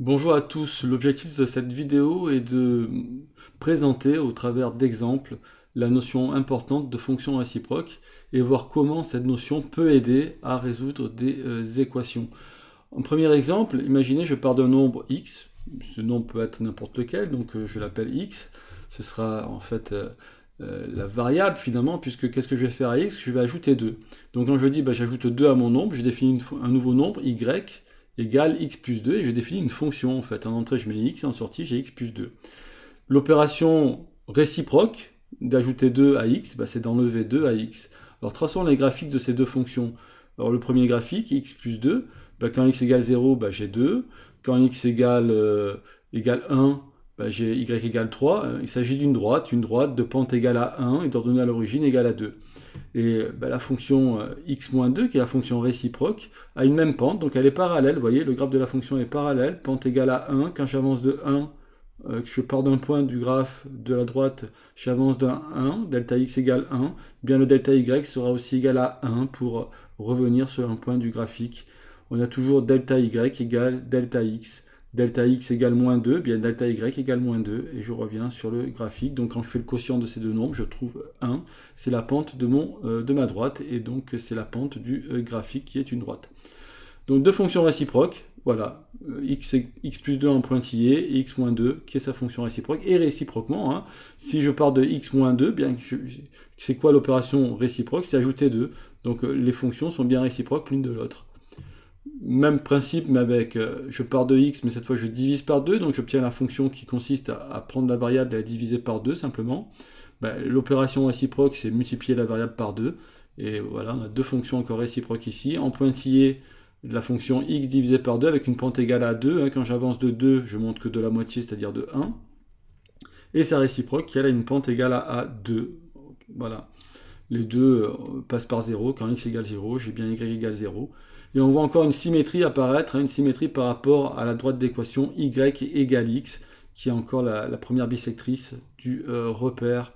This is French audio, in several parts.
Bonjour à tous, l'objectif de cette vidéo est de présenter au travers d'exemples la notion importante de fonction réciproque et voir comment cette notion peut aider à résoudre des euh, équations. En premier exemple, imaginez je pars d'un nombre x, ce nombre peut être n'importe lequel, donc euh, je l'appelle x, ce sera en fait euh, la variable finalement, puisque qu'est-ce que je vais faire à x Je vais ajouter 2. Donc quand je dis bah, j'ajoute 2 à mon nombre, je définis un nouveau nombre, y, égale x plus 2, et je définis une fonction en fait. En entrée, je mets x, en sortie, j'ai x plus 2. L'opération réciproque d'ajouter 2 à x, bah, c'est d'enlever 2 à x. Alors traçons les graphiques de ces deux fonctions. Alors le premier graphique, x plus 2, bah, quand x égale 0, bah, j'ai 2. Quand x égale, euh, égale 1, bah, j'ai y égale 3, il s'agit d'une droite, une droite de pente égale à 1 et d'ordonnée à l'origine égale à 2. Et bah, la fonction euh, x-2, qui est la fonction réciproque, a une même pente, donc elle est parallèle, vous voyez, le graphe de la fonction est parallèle, pente égale à 1, quand j'avance de 1, euh, que je pars d'un point du graphe de la droite, j'avance d'un 1, delta x égale 1, eh bien le delta y sera aussi égal à 1 pour revenir sur un point du graphique. On a toujours delta y égale delta x delta x égale moins 2, eh bien delta y égale moins 2, et je reviens sur le graphique. Donc quand je fais le quotient de ces deux nombres, je trouve 1, c'est la pente de, mon, euh, de ma droite, et donc c'est la pente du euh, graphique qui est une droite. Donc deux fonctions réciproques, voilà, euh, x, x plus 2 en pointillé, et x moins 2 qui est sa fonction réciproque, et réciproquement, hein. si je pars de x moins 2, bien c'est quoi l'opération réciproque C'est ajouter 2, donc les fonctions sont bien réciproques l'une de l'autre même principe, mais avec, euh, je pars de x, mais cette fois je divise par 2, donc j'obtiens la fonction qui consiste à, prendre la variable et à la diviser par 2 simplement. Ben, l'opération réciproque, c'est multiplier la variable par 2. Et voilà, on a deux fonctions encore réciproques ici. En pointillé, la fonction x divisé par 2 avec une pente égale à 2. Hein. quand j'avance de 2, je monte que de la moitié, c'est-à-dire de 1. Et sa réciproque, qui elle a une pente égale à, 2. Voilà. Les deux euh, passent par 0. Quand x égale 0, j'ai bien y égale 0. Et on voit encore une symétrie apparaître, hein, une symétrie par rapport à la droite d'équation y égale x, qui est encore la, première bisectrice du euh, repère.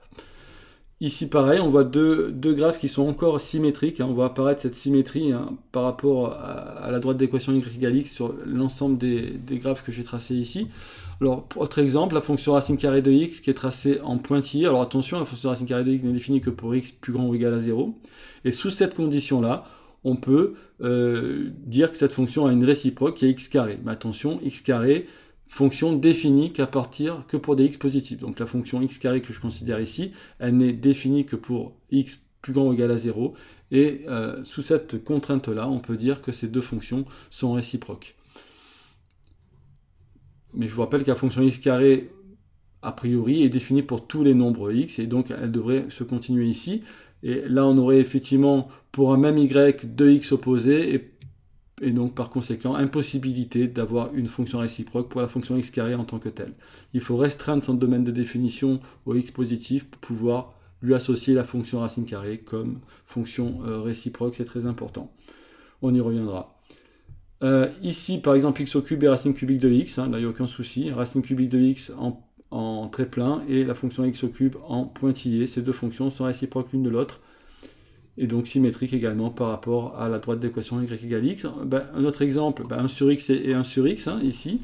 Ici, pareil, on voit deux, deux graphes qui sont encore symétriques. Hein. on voit apparaître cette symétrie hein, par rapport à, la droite d'équation y égale x sur l'ensemble des, des graphes que j'ai tracés ici. Alors, autre exemple, la fonction racine carrée de x qui est tracée en pointillé. Alors attention, la fonction racine carrée de x n'est définie que pour x plus grand ou égal à 0. Et sous cette condition-là, on peut euh, dire que cette fonction a une réciproque qui est x carré. Mais attention, x carré, fonction définie qu'à partir que pour des x positifs. Donc la fonction x carré que je considère ici, elle n'est définie que pour x plus grand ou égal à 0. Et euh, sous cette contrainte-là, on peut dire que ces deux fonctions sont réciproques. Mais je vous rappelle que la fonction x carré, a priori, est définie pour tous les nombres x, et donc elle devrait se continuer ici. Et là, on aurait effectivement pour un même y deux x opposés et, donc par conséquent impossibilité d'avoir une fonction réciproque pour la fonction x carré en tant que telle. Il faut restreindre son domaine de définition au x positif pour pouvoir lui associer la fonction racine carrée comme fonction euh, réciproque, c'est très important. On y reviendra. Euh, ici, par exemple, x au cube et racine cubique de x, hein, là il n'y a aucun souci. Racine cubique de x en en très plein et la fonction x au cube en pointillé. Ces deux fonctions sont réciproques l'une de l'autre et donc symétriques également par rapport à la droite d'équation y égale x. Ben, un autre exemple, ben, un 1 sur x et 1 sur x, hein, ici.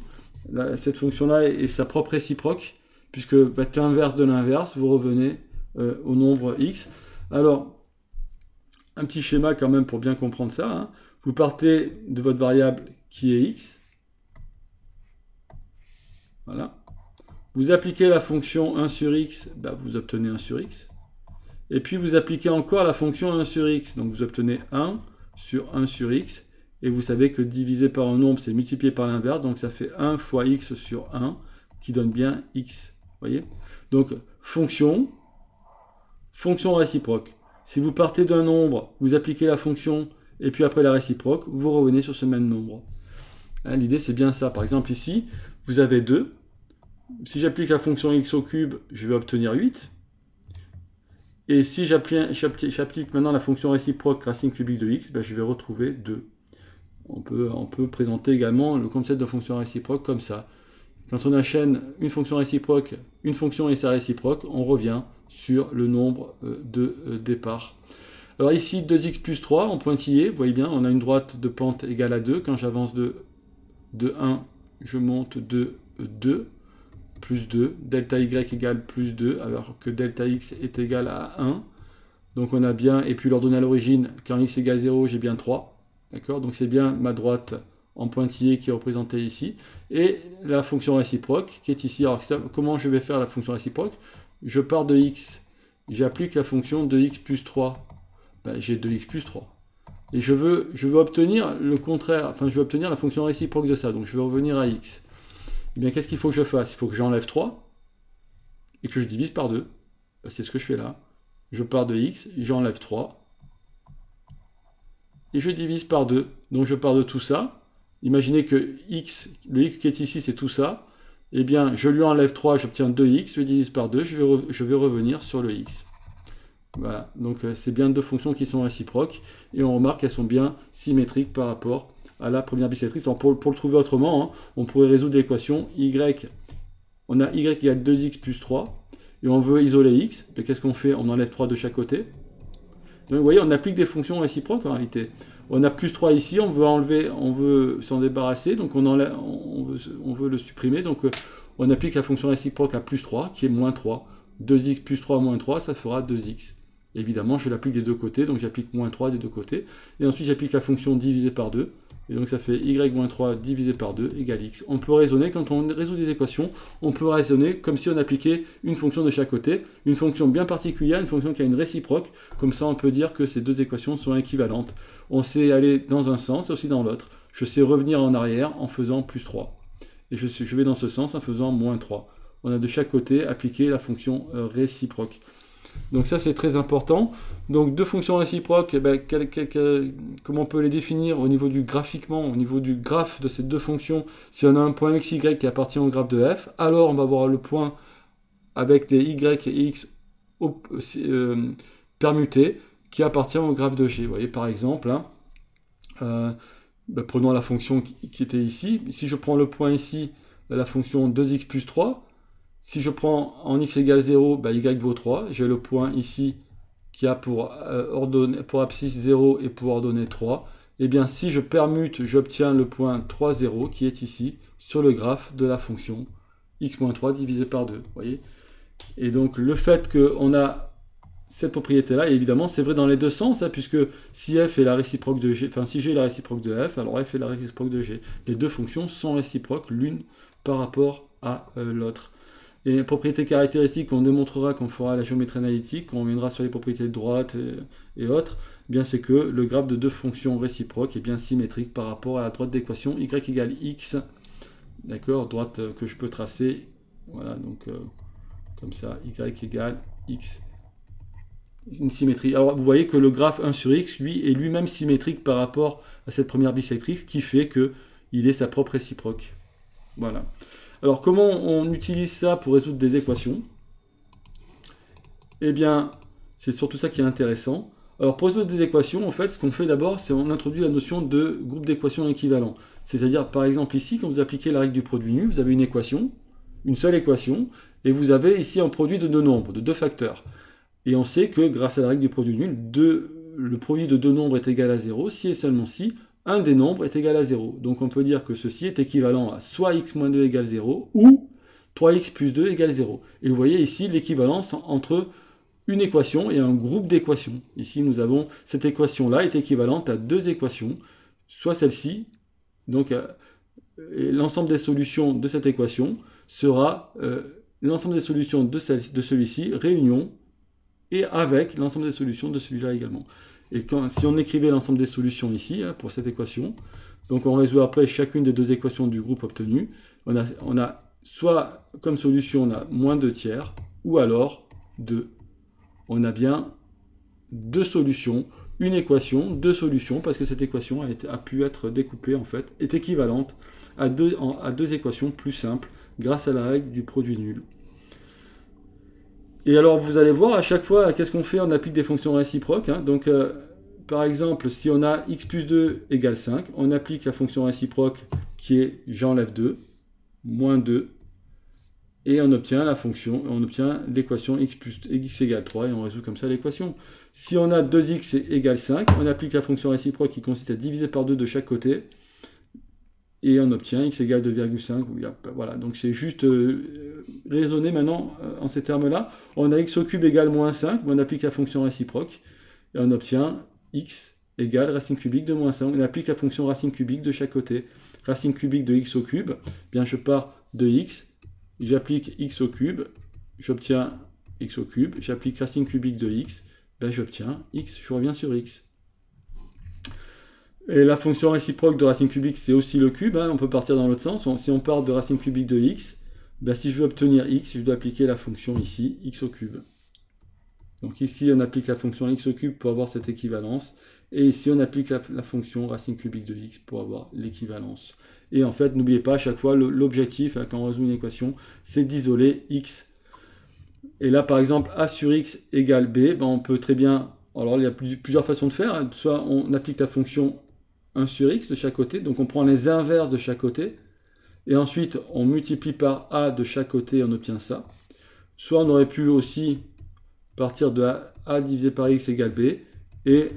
cette fonction-là est, sa propre réciproque, puisque ben, l'inverse de l'inverse, vous revenez euh, au nombre x. Alors, un petit schéma quand même pour bien comprendre ça. Hein. Vous partez de votre variable qui est x. Voilà. Vous appliquez la fonction 1 sur x, bah, vous obtenez 1 sur x. Et puis vous appliquez encore la fonction 1 sur x, donc vous obtenez 1 sur 1 sur x. Et vous savez que diviser par un nombre, c'est multiplié par l'inverse, donc ça fait 1 fois x sur 1, qui donne bien x. voyez Donc fonction, fonction réciproque. Si vous partez d'un nombre, vous appliquez la fonction, et puis après la réciproque, vous revenez sur ce même nombre. Hein, l'idée, c'est bien ça. Par exemple, ici, vous avez 2, si j'applique la fonction x au cube, je vais obtenir 8. Et si j'applique maintenant la fonction réciproque racine cubique de x, ben, je vais retrouver 2. On peut, présenter également le concept de fonction réciproque comme ça. Quand on enchaîne une fonction réciproque, une fonction et sa réciproque, on revient sur le nombre euh, de euh, départ. Alors ici, 2x plus 3 en pointillé, vous voyez bien, on a une droite de pente égale à 2. Quand j'avance de, de 1, je monte de 2. Euh, plus 2, delta y égale plus 2, alors que delta x est égal à 1. Donc on a bien, et puis l'ordonnée à l'origine, quand x égale 0, j'ai bien 3. D'accord Donc c'est bien ma droite en pointillé qui est représentée ici. Et la fonction réciproque qui est ici. Alors comment je vais faire la fonction réciproque Je pars de x, j'applique la fonction de x plus 3. Ben, j'ai 2x plus 3. Et je veux, je veux obtenir le contraire, enfin je veux obtenir la fonction réciproque de ça. Donc je vais revenir à x. Et eh bien qu'est-ce qu'il faut que je fasse Il faut que j'enlève 3 et que je divise par 2. Bah, c'est ce que je fais là. Je pars de x, j'enlève 3 et je divise par 2. Donc je pars de tout ça. Imaginez que x, le x qui est ici, c'est tout ça. Eh bien, je lui enlève 3, j'obtiens 2x, je divise par 2, je vais, je vais revenir sur le x. Voilà, donc euh, c'est bien deux fonctions qui sont réciproques, et on remarque qu'elles sont bien symétriques par rapport à à la première bicétrice Alors pour, le trouver autrement, hein, on pourrait résoudre l'équation y, on a y égale 2x plus 3, et on veut isoler x, ben, qu'est-ce qu'on fait On enlève 3 de chaque côté. Donc vous voyez, on applique des fonctions réciproques en réalité. On a plus 3 ici, on veut enlever, on veut s'en débarrasser, donc on, on, veut, on veut le supprimer, donc euh, on applique la fonction réciproque à plus 3, qui est moins 3. 2x plus 3 moins 3, ça fera 2x. Évidemment, je l'applique des deux côtés, donc j'applique moins 3 des deux côtés. Et ensuite, j'applique la fonction divisée par 2. Et donc ça fait y moins 3 divisé par 2 égale x. On peut raisonner, quand on résout des équations, on peut raisonner comme si on appliquait une fonction de chaque côté, une fonction bien particulière, une fonction qui a une réciproque. Comme ça, on peut dire que ces deux équations sont équivalentes. On sait aller dans un sens et aussi dans l'autre. Je sais revenir en arrière en faisant plus 3. Et je, je vais dans ce sens en faisant moins 3. On a de chaque côté appliqué la fonction euh, réciproque. Donc ça, c'est très important. Donc deux fonctions réciproques, eh ben, comment on peut les définir au niveau du graphiquement, au niveau du graphe de ces deux fonctions Si on a un point x, y qui appartient au graphe de f, alors on va avoir le point avec des y et x euh, permutés qui appartient au graphe de g. Vous voyez par exemple, hein, euh, ben, prenons la fonction qui, qui, était ici. Si je prends le point ici, ben, la fonction 2x plus 3, si je prends en x égale 0, bah, y vaut 3. J'ai le point ici qui a pour, euh, abscisse 0 et pour ordonnée 3. et eh bien, si je permute, j'obtiens le point 3, 0 qui est ici sur le graphe de la fonction x-3 divisé par 2. Voyez et donc, le fait qu'on a cette propriété-là, évidemment, c'est vrai dans les deux sens, hein, puisque si f est la réciproque de g, enfin, si g est la réciproque de f, alors f est la réciproque de g. Les deux fonctions sont réciproques, l'une par rapport à euh, l'autre. Les propriétés caractéristiques, qu'on démontrera on fera la géométrie analytique, on viendra sur les propriétés de droite et, autres, eh bien c'est que le graphe de deux fonctions réciproques est bien symétrique par rapport à la droite d'équation y égale x, d'accord, droite que je peux tracer, voilà, donc euh, comme ça, y égale x, une symétrie. Alors vous voyez que le graphe 1 sur x, lui, est lui-même symétrique par rapport à cette première bisectrice, qui fait que il est sa propre réciproque. Voilà. Alors comment on utilise ça pour résoudre des équations Eh bien, c'est surtout ça qui est intéressant. Alors pour résoudre des équations, en fait, ce qu'on fait d'abord, c'est on introduit la notion de groupe d'équations équivalents. C'est-à-dire, par exemple, ici, quand vous appliquez la règle du produit nul, vous avez une équation, une seule équation, et vous avez ici un produit de deux nombres, de deux facteurs. Et on sait que grâce à la règle du produit nul, le produit de deux nombres est égal à 0 si et seulement si un des nombres est égal à 0. Donc on peut dire que ceci est équivalent à soit x moins 2 égale 0 ou 3x plus 2 égale 0. Et vous voyez ici l'équivalence entre une équation et un groupe d'équations. Ici nous avons cette équation-là est équivalente à deux équations, soit celle-ci, donc euh, l'ensemble des solutions de cette équation sera euh, l'ensemble des solutions de, de celui-ci, réunion, et avec l'ensemble des solutions de celui-là également. Et quand, si on écrivait l'ensemble des solutions ici, hein, pour cette équation, donc on résout après chacune des deux équations du groupe obtenu, on a, soit comme solution, on a moins 2 tiers, ou alors 2. On a bien deux solutions, une équation, deux solutions, parce que cette équation a, pu être découpée, en fait, est équivalente à à deux équations plus simples grâce à la règle du produit nul. Et alors vous allez voir à chaque fois, qu'est-ce qu'on fait On applique des fonctions réciproques. Hein. Donc euh, par exemple, si on a x plus 2 égale 5, on applique la fonction réciproque qui est j'enlève 2, moins 2, et on obtient la fonction, on obtient l'équation x, plus, x égale 3, et on résout comme ça l'équation. Si on a 2x égale 5, on applique la fonction réciproque qui consiste à diviser par 2 de chaque côté, et on obtient x égale 2,5. Voilà, donc c'est juste euh, raisonner maintenant euh, en ces termes-là. On a x au cube égale moins 5, on applique la fonction réciproque, et on obtient x égale racine cubique de moins 5. On applique la fonction racine cubique de chaque côté. Racine cubique de x au cube, eh bien je pars de x, j'applique x au cube, j'obtiens x au cube, j'applique racine cubique de x, ben, j'obtiens x, je reviens sur x. Et la fonction réciproque de racine cubique, c'est aussi le cube. Hein, on peut partir dans l'autre sens. Si on part de racine cubique de x, ben, si je veux obtenir x, je dois appliquer la fonction ici, x au cube. Donc ici, on applique la fonction x au cube pour avoir cette équivalence. Et ici, on applique la, fonction racine cubique de x pour avoir l'équivalence. Et en fait, n'oubliez pas, à chaque fois, l'objectif, hein, quand on résout une équation, c'est d'isoler x. Et là, par exemple, a sur x égale b, ben, on peut très bien... Alors, il y a plusieurs façons de faire. Hein. Soit on applique la fonction 1 sur x de chaque côté. Donc on prend les inverses de chaque côté. Et ensuite, on multiplie par a de chaque côté et on obtient ça. Soit on aurait pu aussi partir de a, divisé par x égale b et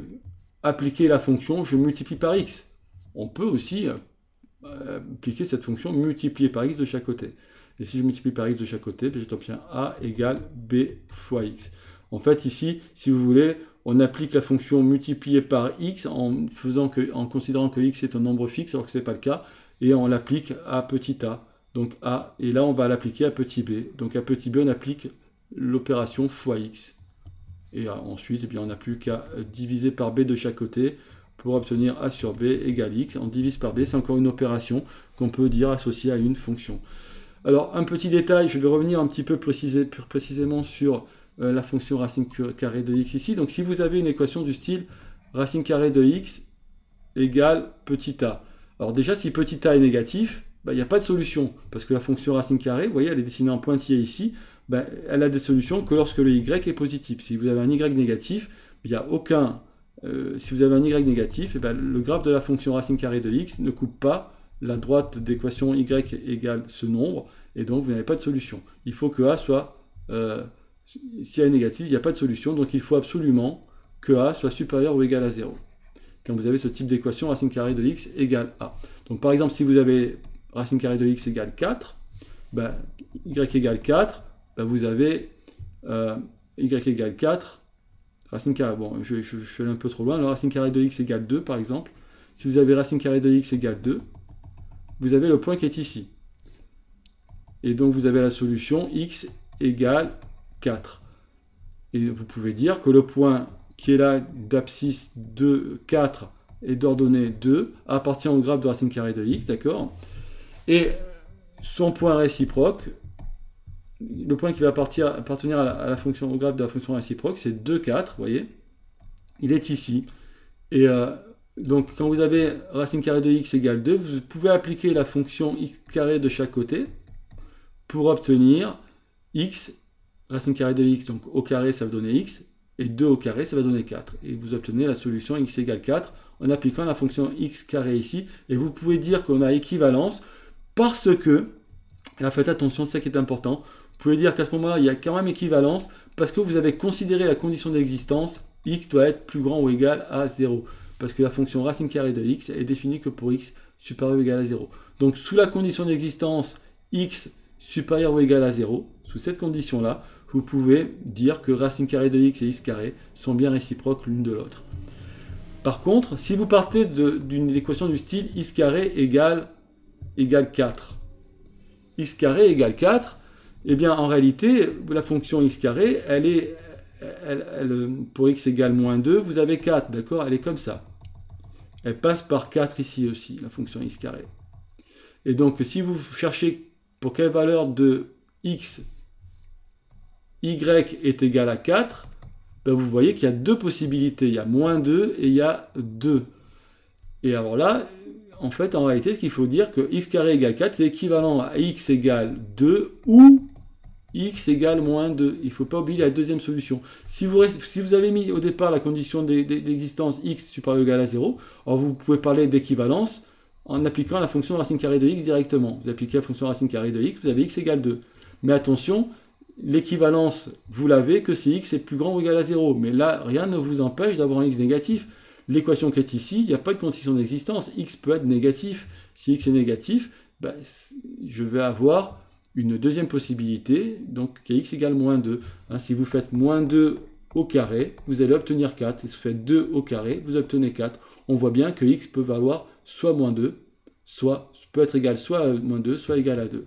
appliquer la fonction je multiplie par x. On peut aussi euh, appliquer cette fonction multiplier par x de chaque côté. Et si je multiplie par x de chaque côté, ben, je t'obtiens a égale b fois x. En fait, ici, si vous voulez, on applique la fonction multipliée par x en, faisant que, en considérant que x est un nombre fixe alors que ce n'est pas le cas, et on l'applique à petit a, donc a, et là on va l'appliquer à petit b. Donc à petit b on applique l'opération fois x. Et ensuite, eh bien, on n'a plus qu'à diviser par b de chaque côté pour obtenir a sur b égale x. On divise par b, c'est encore une opération qu'on peut dire associée à une fonction. Alors un petit détail, je vais revenir un petit peu plus précisément sur euh, la fonction racine carrée de x ici. Donc si vous avez une équation du style racine carrée de x égale petit a. Alors déjà, si petit a est négatif, bah, il n'y a pas de solution, parce que la fonction racine carrée, vous voyez, elle est dessinée en pointillé ici, bah, elle a des solutions que lorsque le y est positif. Si vous avez un y négatif, il n'y a aucun... Euh, si vous avez un y négatif, et eh ben, le graphe de la fonction racine carrée de x ne coupe pas la droite d'équation y égale ce nombre, et donc vous n'avez pas de solution. Il faut que a soit... Euh, si A est négative il n'y a pas de solution, donc il faut absolument que A soit supérieur ou égal à 0. Quand vous avez ce type d'équation, racine carrée de x égale A. Donc par exemple, si vous avez racine carrée de x égale 4, ben, y égale 4, ben, vous avez euh, y égale 4, racine carrée, bon, je, suis allé un peu trop loin, alors racine carrée de x égale 2 par exemple, si vous avez racine carrée de x égale 2, vous avez le point qui est ici. Et donc vous avez la solution x égale 4. Et vous pouvez dire que le point qui est là d'abscisse 2, 4 et d'ordonnée 2 appartient au graphe de racine carrée de x, d'accord Et son point réciproque, le point qui va appartenir à la, fonction, au graphe de la fonction réciproque, c'est 2, 4, vous voyez Il est ici. Et euh, donc quand vous avez racine carrée de x égale 2, vous pouvez appliquer la fonction x carré de chaque côté pour obtenir x racine carrée de x, donc au carré, ça va donner x, et 2 au carré, ça va donner 4. Et vous obtenez la solution x égale 4 en appliquant la fonction x carré ici. Et vous pouvez dire qu'on a équivalence parce que, là faites attention, c'est ça qui est important, vous pouvez dire qu'à ce moment-là, il y a quand même équivalence parce que vous avez considéré la condition d'existence, x doit être plus grand ou égal à 0. Parce que la fonction racine carrée de x est définie que pour x supérieur ou égal à 0. Donc sous la condition d'existence, x supérieur ou égal à 0, sous cette condition-là, vous pouvez dire que racine carrée de x et x carré sont bien réciproques l'une de l'autre. Par contre, si vous partez d'une équation du style x carré égale, 4, x carré égale 4, eh bien en réalité, la fonction x carré, elle est, pour x égale moins 2, vous avez 4, d'accord Elle est comme ça. Elle passe par 4 ici aussi, la fonction x carré. Et donc si vous cherchez pour quelle valeur de x y est égal à 4, ben, vous voyez qu'il y a deux possibilités. Il y a moins 2 et il y a 2. Et alors là, en fait, en réalité, ce qu'il faut dire que x carré égale 4, c'est équivalent à x égale 2 ou x égale moins 2. Il ne faut pas oublier la deuxième solution. Si vous, si vous avez mis au départ la condition d'existence x supérieur ou égal à 0, alors vous pouvez parler d'équivalence en appliquant la fonction racine carrée de x directement. Vous appliquez la fonction racine carrée de x, vous avez x égale 2. Mais attention, l'équivalence, vous l'avez que si x est plus grand ou égal à 0. Mais là, rien ne vous empêche d'avoir un x négatif. L'équation qui est ici, il n'y a pas de condition d'existence. x peut être négatif. Si x est négatif, ben, je vais avoir une deuxième possibilité, donc x égale moins 2. Hein, si vous faites moins 2 au carré, vous allez obtenir 4. si vous faites 2 au carré, vous obtenez 4. On voit bien que x peut valoir soit moins 2, soit peut être égal soit à moins 2, soit égal à 2.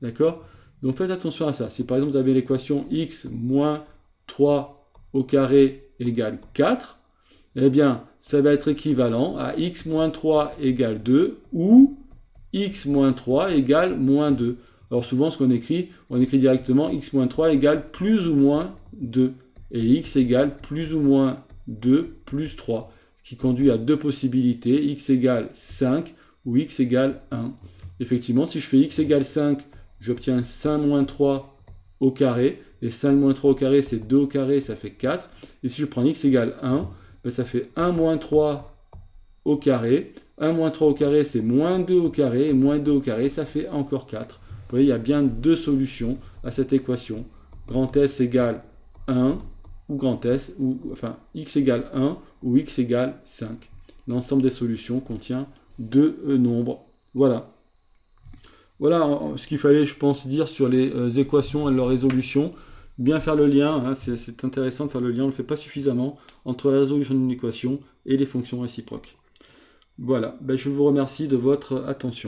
D'accord donc faites attention à ça. Si par exemple vous avez l'équation x moins 3 au carré égale 4, eh bien ça va être équivalent à x moins 3 égale 2 ou x moins 3 égale moins 2. Alors souvent ce qu'on écrit, on écrit directement x moins 3 égale plus ou moins 2. Et x égale plus ou moins 2 plus 3. Ce qui conduit à deux possibilités, x égale 5 ou x égale 1. Effectivement, si je fais x égale 5 j'obtiens 5 moins 3 au carré. Et 5 moins 3 au carré, c'est 2 au carré, ça fait 4. Et si je prends x égale 1, ben, ça fait 1 moins 3 au carré. 1 moins 3 au carré, c'est moins 2 au carré. Et moins 2 au carré, ça fait encore 4. Vous voyez, il y a bien deux solutions à cette équation. Grand S égale 1 ou grand S, ou enfin x égale 1 ou x égale 5. L'ensemble des solutions contient deux euh, nombres. Voilà. Voilà ce qu'il fallait, je pense, dire sur les euh, équations et leur résolution. Bien faire le lien, hein, c'est intéressant de faire le lien, on ne le fait pas suffisamment, entre la résolution d'une équation et les fonctions réciproques. Voilà, ben, je vous remercie de votre attention.